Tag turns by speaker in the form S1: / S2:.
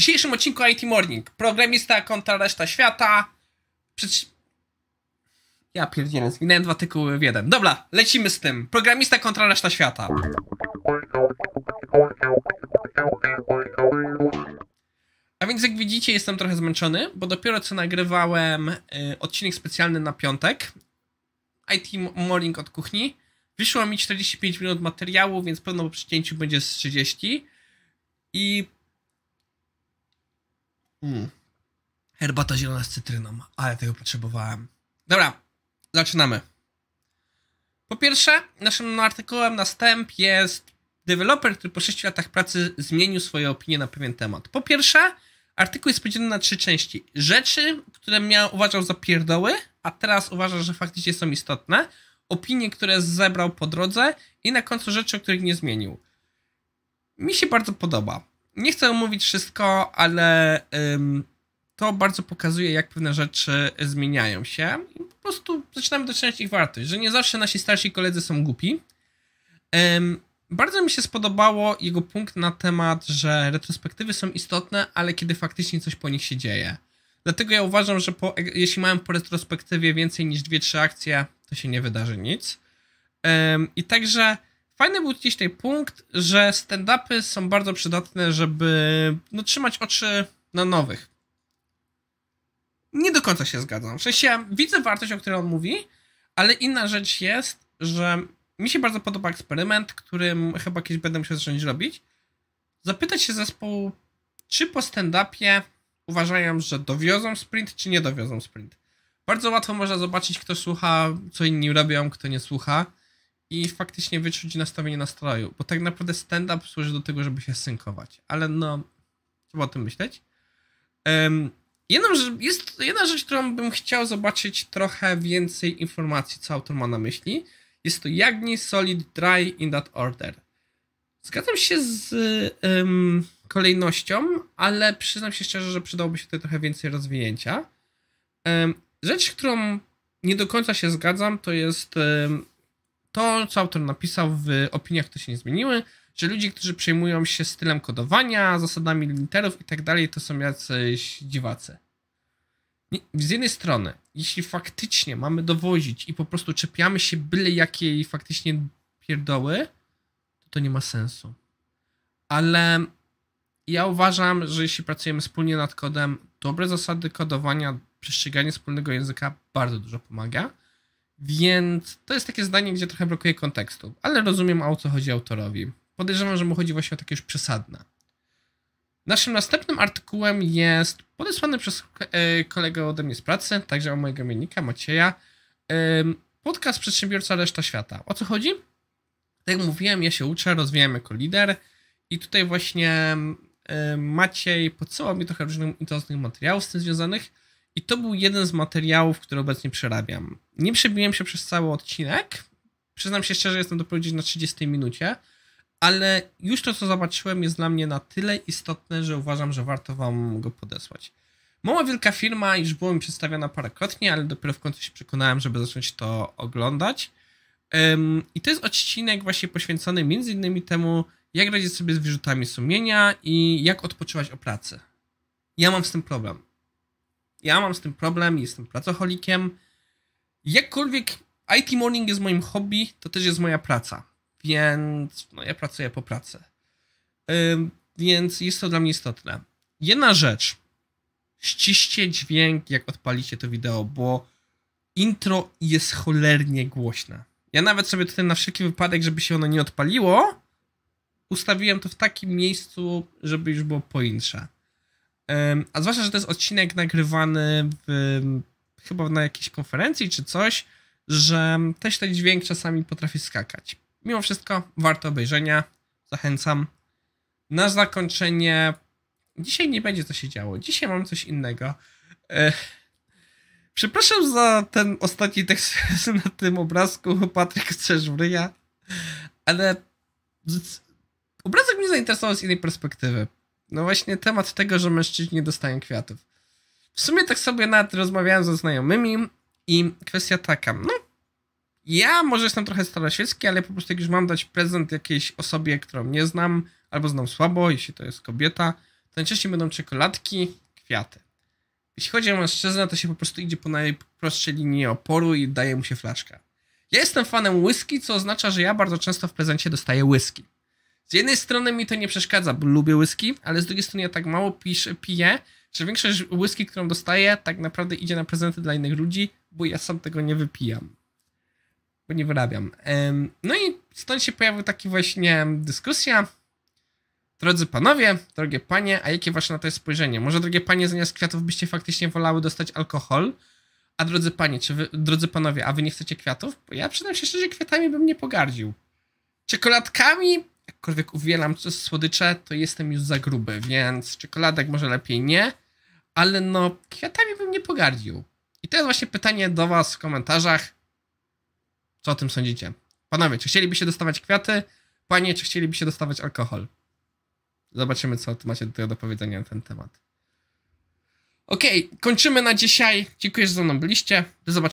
S1: dzisiejszym odcinku IT Morning. Programista kontra reszta świata. Przeci... Ja pierdzielę, zginęłem dwa tytuły w jeden. Dobra, lecimy z tym. Programista kontra reszta świata. A więc jak widzicie jestem trochę zmęczony, bo dopiero co nagrywałem y, odcinek specjalny na piątek. IT Morning od kuchni. Wyszło mi 45 minut materiału, więc pewno po przecięciu będzie z 30. I Mm. Herbata zielona z cytryną, ale tego potrzebowałem. Dobra, zaczynamy. Po pierwsze, naszym artykułem następ jest deweloper, który po 6 latach pracy zmienił swoje opinie na pewien temat. Po pierwsze, artykuł jest podzielony na trzy części. Rzeczy, które miał, uważał za pierdoły, a teraz uważa, że faktycznie są istotne. Opinie, które zebrał po drodze i na końcu rzeczy, o których nie zmienił. Mi się bardzo podoba nie chcę mówić wszystko, ale ym, to bardzo pokazuje, jak pewne rzeczy zmieniają się. I po prostu zaczynamy doceniać ich wartość, że nie zawsze nasi starsi koledzy są głupi. Ym, bardzo mi się spodobało jego punkt na temat, że retrospektywy są istotne, ale kiedy faktycznie coś po nich się dzieje. Dlatego ja uważam, że po, e, jeśli mają po retrospektywie więcej niż 2-3 akcje, to się nie wydarzy nic. Ym, I także fajny był gdzieś ten punkt, że stand-upy są bardzo przydatne, żeby no, trzymać oczy na nowych. Nie do końca się zgadzam. W sensie widzę wartość, o której on mówi, ale inna rzecz jest, że mi się bardzo podoba eksperyment, którym chyba kiedyś będę musiał zacząć robić. Zapytać się zespołu, czy po stand-upie uważają, że dowiozą sprint, czy nie dowiozą sprint. Bardzo łatwo można zobaczyć, kto słucha, co inni robią, kto nie słucha i faktycznie wyczuć nastawienie nastroju, bo tak naprawdę stand-up służy do tego, żeby się synkować, ale no, trzeba o tym myśleć. Um, jedną, jest jedna rzecz, którą bym chciał zobaczyć trochę więcej informacji, co autor ma na myśli, jest to Jagni Solid Dry in that order. Zgadzam się z um, kolejnością, ale przyznam się szczerze, że przydałoby się tutaj trochę więcej rozwinięcia. Um, rzecz, którą nie do końca się zgadzam, to jest um, to, co autor napisał w opiniach, to się nie zmieniły, że ludzie, którzy przejmują się stylem kodowania, zasadami literów i tak dalej, to są jacyś dziwacy. Z jednej strony, jeśli faktycznie mamy dowozić i po prostu czepiamy się byle jakiej faktycznie pierdoły, to to nie ma sensu. Ale ja uważam, że jeśli pracujemy wspólnie nad kodem, dobre zasady kodowania, przestrzeganie wspólnego języka bardzo dużo pomaga. Więc to jest takie zdanie, gdzie trochę brakuje kontekstu, ale rozumiem o co chodzi autorowi. Podejrzewam, że mu chodzi właśnie o takie już przesadne. Naszym następnym artykułem jest podesłany przez e, kolegę ode mnie z pracy, także o mojego imiennika, Macieja. Podcast Przedsiębiorca Reszta Świata. O co chodzi? Tak jak mówiłem, ja się uczę, rozwijam jako lider i tutaj właśnie Maciej podsyłał mi trochę różnych interesujących materiałów z tym związanych. I to był jeden z materiałów, który obecnie przerabiam. Nie przebiłem się przez cały odcinek. Przyznam się szczerze, jestem dopiero gdzieś na 30 minucie, ale już to, co zobaczyłem, jest dla mnie na tyle istotne, że uważam, że warto wam go podesłać. Mała wielka firma już była mi przedstawiona parokrotnie, ale dopiero w końcu się przekonałem, żeby zacząć to oglądać. I to jest odcinek właśnie poświęcony między innymi temu, jak radzić sobie z wyrzutami sumienia i jak odpoczywać o pracy. Ja mam z tym problem. Ja mam z tym problem, jestem pracocholikiem. Jakkolwiek IT Morning jest moim hobby, to też jest moja praca. Więc no, ja pracuję po pracy. więc jest to dla mnie istotne. Jedna rzecz. Ściście dźwięk, jak odpalicie to wideo, bo intro jest cholernie głośne. Ja nawet sobie tutaj na wszelki wypadek, żeby się ono nie odpaliło, ustawiłem to w takim miejscu, żeby już było po intrze. A zwłaszcza, że to jest odcinek nagrywany w, chyba na jakiejś konferencji czy coś, że też ten dźwięk czasami potrafi skakać. Mimo wszystko, warto obejrzenia. Zachęcam. Na zakończenie. Dzisiaj nie będzie to się działo. Dzisiaj mam coś innego. Przepraszam za ten ostatni tekst na tym obrazku. Patryk Czerzwryja. Ale obrazek mnie zainteresował z innej perspektywy. No właśnie temat tego, że mężczyźni nie dostają kwiatów. W sumie tak sobie nawet rozmawiałem ze znajomymi i kwestia taka, no ja może jestem trochę staroświecki, ale po prostu jak już mam dać prezent jakiejś osobie, którą nie znam, albo znam słabo, jeśli to jest kobieta, to najczęściej będą czekoladki, kwiaty. Jeśli chodzi o mężczyznę, to się po prostu idzie po najprostszej linii oporu i daje mu się flaszkę. Ja jestem fanem whisky, co oznacza, że ja bardzo często w prezencie dostaję whisky. Z jednej strony mi to nie przeszkadza, bo lubię whisky, ale z drugiej strony ja tak mało pisz, piję, że większość whisky, którą dostaję, tak naprawdę idzie na prezenty dla innych ludzi, bo ja sam tego nie wypijam. Bo nie wyrabiam. No i stąd się pojawiła taka właśnie dyskusja. Drodzy panowie, drogie panie, a jakie wasze na to jest spojrzenie? Może, drogie panie, zamiast kwiatów byście faktycznie wolały dostać alkohol? A drodzy panie, czy wy, drodzy panowie, a wy nie chcecie kwiatów? Bo ja przynajmniej szczerze, kwiatami bym nie pogardził. Czekoladkami jakkolwiek uwielam co słodycze, to jestem już za gruby, więc czekoladek może lepiej nie, ale no kwiatami bym nie pogardził. I to jest właśnie pytanie do was w komentarzach. Co o tym sądzicie? Panowie, czy chcielibyście dostawać kwiaty? Panie, czy chcielibyście dostawać alkohol? Zobaczymy, co macie do, do powiedzenia na ten temat. Okej, okay, kończymy na dzisiaj. Dziękuję, że ze mną byliście. Do zobaczenia.